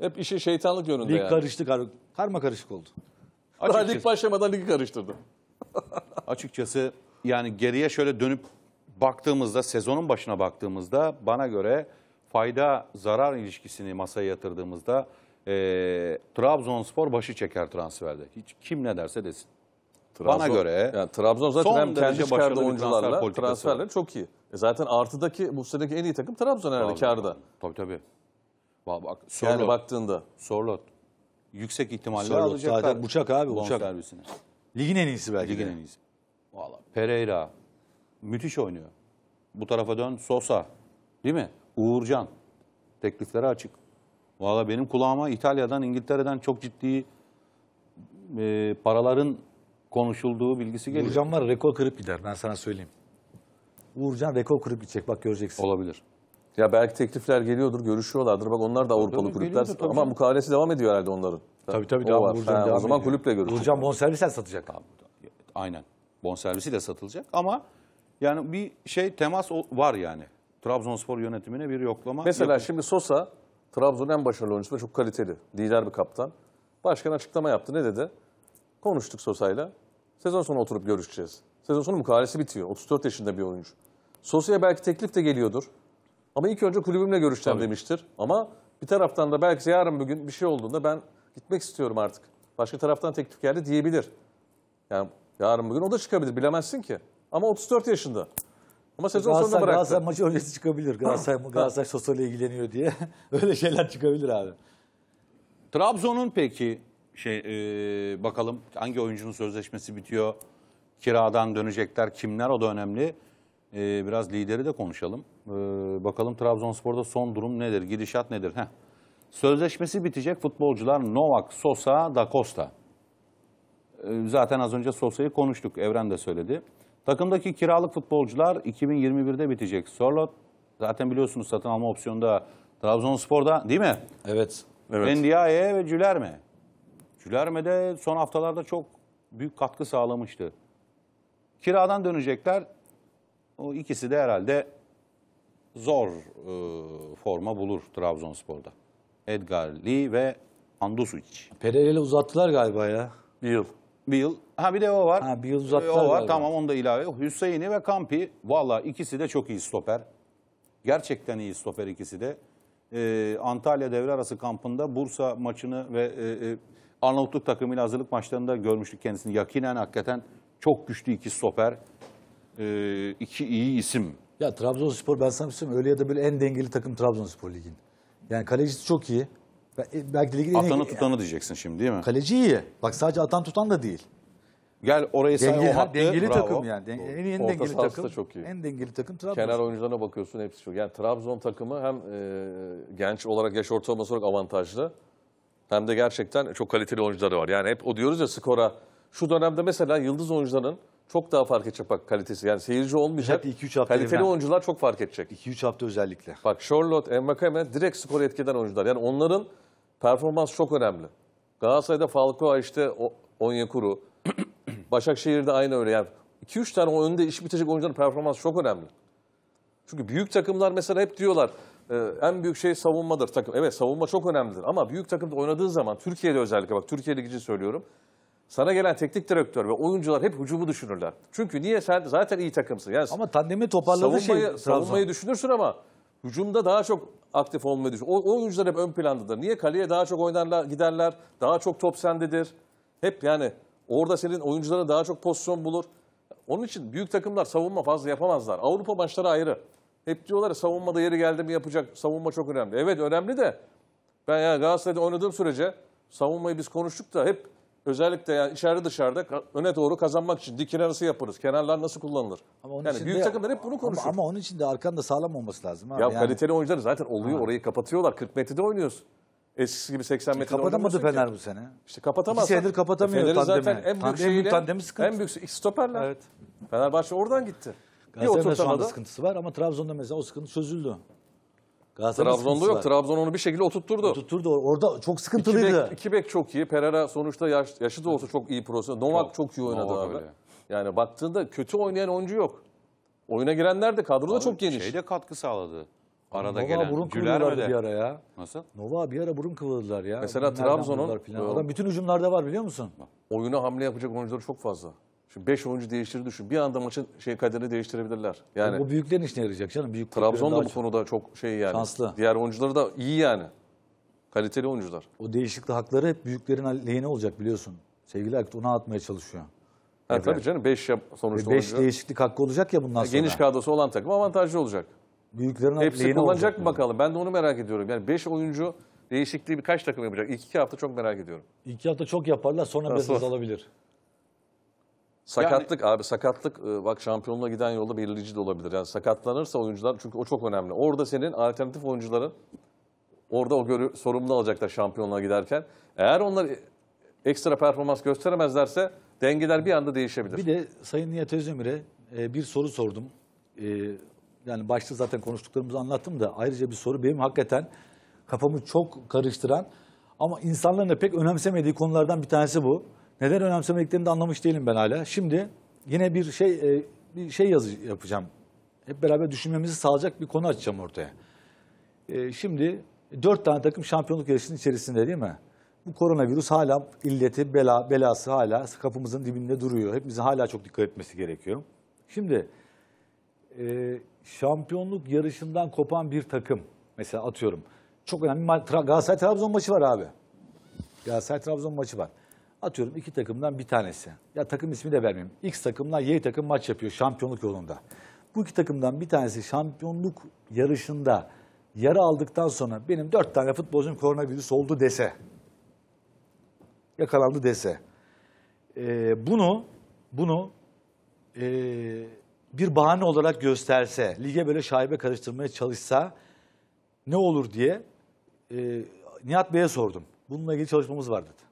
Hep işi şeytanlık yönünde Lig yani. karıştı, kar karma karışık oldu. Daha Açıkçası- lig başlamadan ligi karıştırdı. Açıkçası yani geriye şöyle dönüp baktığımızda, sezonun başına baktığımızda bana göre fayda zarar ilişkisini masaya yatırdığımızda eee, Trabzonspor başı çeker transferde. Hiç kim ne derse desin. Bana göre- Yani Trabzon zaten hem kendi başarılı çıkardığı transfer oyuncularla transferleri çok iyi. E zaten artıdaki bu seneki en iyi takım Trabzon herhalde karda. Tabii tabii. Bak, Sorlot. Yani baktığında. Sorlot. Yüksek ihtimalle Sorlot. Zaten bıçak abi bıçak. servisine. Ligin en iyisi belki Ligin de. en iyisi. Valla Pereira müthiş oynuyor. Bu tarafa dön Sosa. Değil mi? Uğurcan. Teklifleri açık. Valla benim kulağıma İtalya'dan, İngiltere'den çok ciddi e, paraların konuşulduğu bilgisi geliyor. Uğurcan var rekor kırıp gider ben sana söyleyeyim. Uğurcan rekor kırıp gidecek bak göreceksin. Olabilir. Ya belki teklifler geliyordur, görüşüyorlardır. Bak onlar da Avrupalı kulüpler geliyordur, tabii ama canım. mukavelesi devam ediyor herhalde onların. Tabii tabii. O, var. Ha, o zaman kulüple görüşür. Burcan bonservisen satacak. Aynen. Bonservisi de satılacak ama yani bir şey temas var yani. Trabzonspor yönetimine bir yoklama. Mesela yapın. şimdi Sosa, Trabzon'un en başarılı oyuncusu ve çok kaliteli, lider bir kaptan. Başkan açıklama yaptı. Ne dedi? Konuştuk Sosa'yla. Sezon sonu oturup görüşeceğiz. Sezon sonu mukaresi bitiyor. 34 yaşında bir oyuncu. Sosa'ya belki teklif de geliyordur. Ama ilk önce kulübümle görüşeceğim Tabii. demiştir. Ama bir taraftan da belki yarın bugün bir şey olduğunda ben gitmek istiyorum artık. Başka taraftan teklif geldi diyebilir. Yani yarın bugün o da çıkabilir bilemezsin ki. Ama 34 yaşında. Ama sezon Galatasaray, sonunda bıraktı. Galatasaray maçı öncesi çıkabilir. Galatasaray, Galatasaray Sosyal'e ilgileniyor diye. Öyle şeyler çıkabilir abi. Trabzon'un peki şey e, bakalım hangi oyuncunun sözleşmesi bitiyor? Kiradan dönecekler kimler? O da önemli. E, biraz lideri de konuşalım. Ee, bakalım Trabzonspor'da son durum nedir? Gidişat nedir? Heh. Sözleşmesi bitecek futbolcular Novak, Sosa, Da Costa. Ee, zaten az önce Sosa'yı konuştuk. Evren de söyledi. Takımdaki kiralık futbolcular 2021'de bitecek. Sorlot zaten biliyorsunuz satın alma opsiyonunda Trabzonspor'da değil mi? Evet. evet. Ndiaye ve Cülerme. Cülerme de son haftalarda çok büyük katkı sağlamıştı. Kiradan dönecekler. O ikisi de herhalde zor e, forma bulur Trabzonspor'da. Edgar Lee ve Andusuç. Pereira'yla uzattılar galiba ya. Bir yıl. Bir yıl. Ha bir de o var. Ha bir yıl uzattılar. E, o var galiba. tamam onu da ilave. Hüseyin'i ve Kampi valla ikisi de çok iyi stoper. Gerçekten iyi stoper ikisi de. Ee, Antalya devre arası kampında Bursa maçını ve e, e, Arnavutluk takımıyla hazırlık maçlarında görmüştük kendisini. Yakinen hakikaten çok güçlü iki stoper. Ee, iki iyi isim ya Trabzonspor ben sana şey söyleyeyim öyle ya da böyle en dengeli takım Trabzonspor ligin. Yani kalecisi çok iyi. E, belki de ligin en Atanı iyi- tutanı diyeceksin şimdi değil mi? Kaleci iyi. Bak sadece atan tutan da değil. Gel orayı say Dengeli, o hattı. dengeli bravo. takım yani. Den- en en Orta dengeli sahası da takım. çok iyi. En dengeli takım Trabzon. Kenar oyuncularına bakıyorsun hepsi çok. Yani Trabzon takımı hem e, genç olarak yaş ortalaması olarak avantajlı hem de gerçekten çok kaliteli oyuncuları var. Yani hep o diyoruz ya skora şu dönemde mesela yıldız oyuncuların çok daha fark edecek kalitesi. Yani seyirci olmayacak. Özellikle 2-3 hafta Kaliteli oyuncular çok fark edecek. 2-3 hafta özellikle. Bak Charlotte, Mbakeme direkt skor etkeden oyuncular. Yani onların performans çok önemli. Galatasaray'da Falcao işte o- Onyekuru. Başakşehir'de aynı öyle. Yani 2-3 tane o önde iş bitecek oyuncuların performans çok önemli. Çünkü büyük takımlar mesela hep diyorlar e, en büyük şey savunmadır takım. Evet savunma çok önemlidir ama büyük takımda oynadığı zaman Türkiye'de özellikle bak Türkiye Ligi söylüyorum sana gelen teknik direktör ve oyuncular hep hücumu düşünürler. Çünkü niye sen zaten iyi takımsın. Yani ama tandemi toparladı şey savunmayı, şey. Savunmayı düşünürsün ama hücumda daha çok aktif olmayı düşün. O, o oyuncular hep ön plandadır. Niye kaleye daha çok oynarlar, giderler, daha çok top sendedir. Hep yani orada senin oyuncuların daha çok pozisyon bulur. Onun için büyük takımlar savunma fazla yapamazlar. Avrupa maçları ayrı. Hep diyorlar savunmada yeri geldi mi yapacak. Savunma çok önemli. Evet önemli de ben yani Galatasaray'da oynadığım sürece savunmayı biz konuştuk da hep Özellikle yani içeride dışarıda ka- öne doğru kazanmak için dikine nasıl yaparız? Kenarlar nasıl kullanılır? Ama onun yani için büyük de- takımlar hep bunu konuşuyor. Ama, ama onun için de arkanda sağlam olması lazım. Abi. ya Yani kaliteli oyuncular zaten oluyor. Orayı kapatıyorlar. 40 metrede oynuyoruz. Eskisi gibi 80 e, metrede kapatamadı oynamıyorsun ki. Fener bu sene. İşte kapatamaz. İki senedir kapatamıyor e, Fener'in tandemi. zaten en büyük, Tan- en şeyiyle- büyük tandemi sıkıntı. En büyük stoperler. Evet. Fenerbahçe oradan gitti. Bir Galatasaray'ın da şu anda sıkıntısı var ama Trabzon'da mesela o sıkıntı çözüldü. Trabzon'da yok. Trabzon onu bir şekilde oturtturdu. Oturtturdu. Orada çok sıkıntılıydı. İki bek, iki bek çok iyi. Pereira sonuçta yaş, yaşı da olsa çok iyi profesyonel. Novak çok, çok iyi oynadı Novak abi. Öyle. Yani baktığında kötü oynayan oyuncu yok. Oyuna girenler de kadroda çok geniş. Şeyde katkı sağladı. Arada Nova gelen. burun kıvırdılar bir ara ya. Nasıl? Nova bir ara burun kıvırdılar ya. Mesela Trabzon'un... Adam bütün hücumlarda var biliyor musun? Oyuna hamle yapacak oyuncuları çok fazla. Şimdi 5 oyuncu değiştir düşün. Bir anda maçın şey kaderini değiştirebilirler. Yani bu büyüklerin işine yarayacak canım. Büyük Trabzon da bu konuda çok şey yani. Şanslı. Diğer oyuncuları da iyi yani. Kaliteli oyuncular. O değişiklik hakları hep büyüklerin aleyhine olacak biliyorsun. Sevgili Aykut ona atmaya çalışıyor. Ha, tabii canım 5 sonuçta 5 e, değişiklik hakkı olacak ya bundan e, sonra. Geniş kadrosu olan takım avantajlı olacak. Büyüklerin Hepsi aleyhine kullanacak olacak. mı bakalım? Ben de onu merak ediyorum. Yani 5 oyuncu değişikliği birkaç takım yapacak. İlk iki hafta çok merak ediyorum. İlk hafta çok yaparlar sonra biraz Nasıl? azalabilir. Sakatlık yani, abi sakatlık bak şampiyonluğa giden yolda belirleyici de olabilir. Yani sakatlanırsa oyuncular çünkü o çok önemli. Orada senin alternatif oyuncuların orada o görü, sorumlu alacaklar şampiyonluğa giderken. Eğer onlar ekstra performans gösteremezlerse dengeler bir anda değişebilir. Bir de Sayın Nihat Özdemir'e bir soru sordum. Yani başta zaten konuştuklarımızı anlattım da ayrıca bir soru benim hakikaten kafamı çok karıştıran ama insanların da pek önemsemediği konulardan bir tanesi bu. Neden önemsemediklerini de anlamış değilim ben hala. Şimdi yine bir şey e, bir şey yazı yapacağım. Hep beraber düşünmemizi sağlayacak bir konu açacağım ortaya. E, şimdi dört tane takım şampiyonluk yarışının içerisinde değil mi? Bu koronavirüs hala illeti, bela, belası hala kapımızın dibinde duruyor. Hepimizin hala çok dikkat etmesi gerekiyor. Şimdi e, şampiyonluk yarışından kopan bir takım mesela atıyorum. Çok önemli Galatasaray Trabzon maçı var abi. Galatasaray Trabzon maçı var. Atıyorum iki takımdan bir tanesi. Ya takım ismi de vermeyeyim. X takımla Y takım maç yapıyor şampiyonluk yolunda. Bu iki takımdan bir tanesi şampiyonluk yarışında yara aldıktan sonra benim dört tane futbolcum koronavirüs oldu dese, yakalandı dese, e, bunu bunu e, bir bahane olarak gösterse, lige böyle şaibe karıştırmaya çalışsa ne olur diye e, Nihat Bey'e sordum. Bununla ilgili çalışmamız var dedi.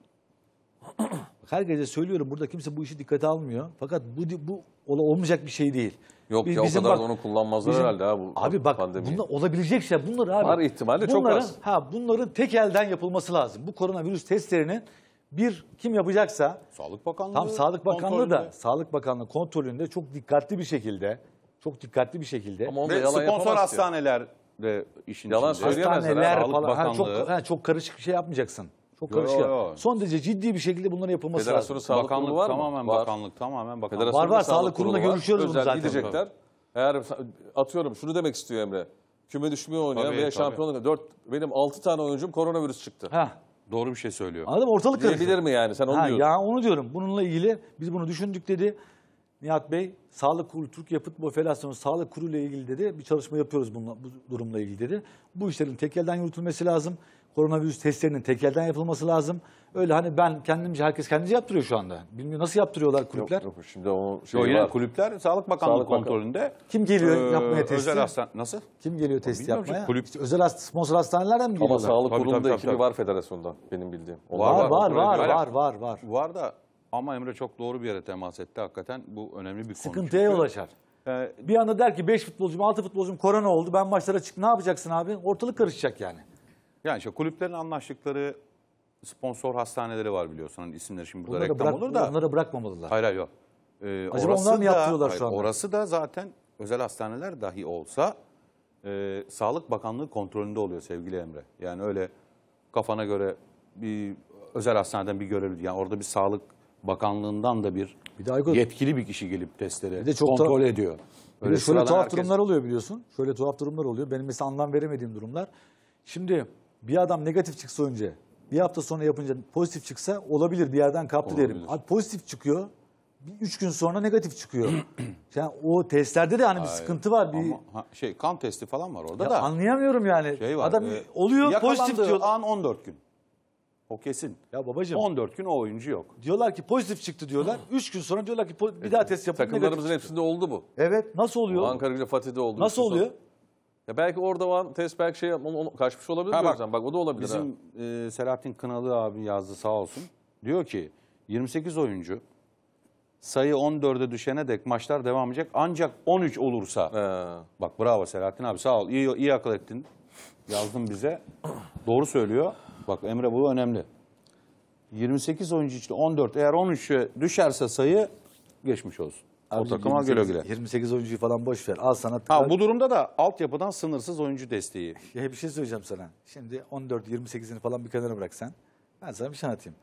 Her gece söylüyorum burada kimse bu işi dikkate almıyor. Fakat bu bu olmayacak bir şey değil. Yok Biz, ya bizim o kadar bak, da onu kullanmazlar bizim, herhalde ha bu Abi bak bunlar olabilecek şey bunlar abi. Var ihtimalle bunların, çok az. Ha bunların tek elden yapılması lazım. Bu koronavirüs testlerinin bir kim yapacaksa Sağlık Bakanlığı tam Sağlık Bakanlığı da Sağlık Bakanlığı kontrolünde çok dikkatli bir şekilde çok dikkatli bir şekilde Ama ve sponsor hastaneler de işin yalan içinde. söyleyemezler. Hastaneler falan. Ha, çok, ha, çok karışık bir şey yapmayacaksın. Çok Yo, yo, yo. Son derece ciddi bir şekilde bunların yapılması Federasyonun lazım. sağlık bakanlık kurulu var mı? tamamen var. bakanlık tamamen bakanlık. Var, var. Sağlık kuruluna kurulu var. görüşüyoruz bunu zaten. Gidecekler. Eğer atıyorum şunu demek istiyor Emre. Küme düşmüyor oynayan Tabii, veya şampiyonluk. Dört, benim altı tane oyuncum koronavirüs çıktı. Ha, Doğru bir şey söylüyor. anladım ortalık karıştı. Diyebilir mi yani sen onu Ha, diyorsun. ya onu diyorum. Bununla ilgili biz bunu düşündük dedi. Nihat Bey, Sağlık Kurulu, Türkiye Futbol Federasyonu Sağlık Kurulu ile ilgili dedi. Bir çalışma yapıyoruz bununla, bu durumla ilgili dedi. Bu işlerin tekelden yürütülmesi lazım. Koronavirüs testlerinin tekelden yapılması lazım. Öyle hani ben kendimce, herkes kendisi yaptırıyor şu anda. Bilmiyorum nasıl yaptırıyorlar kulüpler? Yok, yok şimdi o şey yok, yine var. kulüpler Sağlık Bakanlığı Sağlık Bakan- kontrolünde. Kim geliyor Ee, yapmaya testi? Özel hastane. Nasıl? Kim geliyor testi bilmiyorum yapmaya? şimdi, kulüp- İşte özel hast sponsor hastanelerden mi Ama sağlık kurulunda tabii, tabii, ekibi var federasyonda benim bildiğim. Onlar var, var, var, var, Öyle. var, var, Var da ama Emre çok doğru bir yere temas etti. Hakikaten bu önemli bir konu. Sıkıntıya ulaşar. Ee, Bir anda der ki 5 futbolcum, 6 futbolcum korona oldu. Ben maçlara çık. Ne yapacaksın abi? Ortalık karışacak yani. Yani işte kulüplerin anlaştıkları sponsor hastaneleri var biliyorsun. Hani isimleri şimdi burada onları reklam bırak, olur da. Onları bırakmamalılar. Hayır hayır yok. Ee, Acaba onlar mı yaptırıyorlar şu anda? Orası da zaten özel hastaneler dahi olsa e, Sağlık Bakanlığı kontrolünde oluyor sevgili Emre. Yani öyle kafana göre bir özel hastaneden bir görevli. Yani orada bir Sağlık Bakanlığından da bir, bir de Aykut, yetkili bir kişi gelip testleri bir de çok kontrol ediyor. Öyle şöyle tuhaf herkes... durumlar oluyor biliyorsun. Şöyle tuhaf durumlar oluyor. Benim mesela anlam veremediğim durumlar. Şimdi bir adam negatif çıksa önce, bir hafta sonra yapınca pozitif çıksa olabilir bir yerden kaptı olabilir. derim. Abi pozitif çıkıyor, bir üç gün sonra negatif çıkıyor. yani o testlerde de hani Hayır. bir sıkıntı var. Bir... Ama, ha, şey kan testi falan var orada ya da. Anlayamıyorum yani. Şey var, adam e, oluyor pozitif diyor. an 14 gün. O kesin. Ya babacığım. 14 gün o oyuncu yok. Diyorlar ki pozitif çıktı diyorlar. 3 gün sonra diyorlar ki bir e, daha test yapın. Takımlarımızın hepsinde oldu bu. Evet. Nasıl oluyor? Ankara Gücü Fatih'de oldu. Nasıl oluyor? Ya belki orada var test belki şey onu, onu kaçmış olabilir ha, bak, bak, bak o da olabilir. Bizim e, Selahattin Kınalı abi yazdı sağ olsun. Diyor ki 28 oyuncu sayı 14'e düşene dek maçlar devam edecek. Ancak 13 olursa. Ee. Bak bravo Selahattin abi sağ ol. İyi, iyi akıl ettin. Yazdın bize. Doğru söylüyor. Bak Emre bu önemli. 28 oyuncu içinde 14 eğer 13'e düşerse sayı geçmiş olsun o takıma 28, güle güle. 28 oyuncuyu falan boş ver. Al sana. Ha, bu durumda da altyapıdan sınırsız oyuncu desteği. Ya bir şey söyleyeceğim sana. Şimdi 14 28'ini falan bir kenara bıraksan ben sana bir şey anlatayım.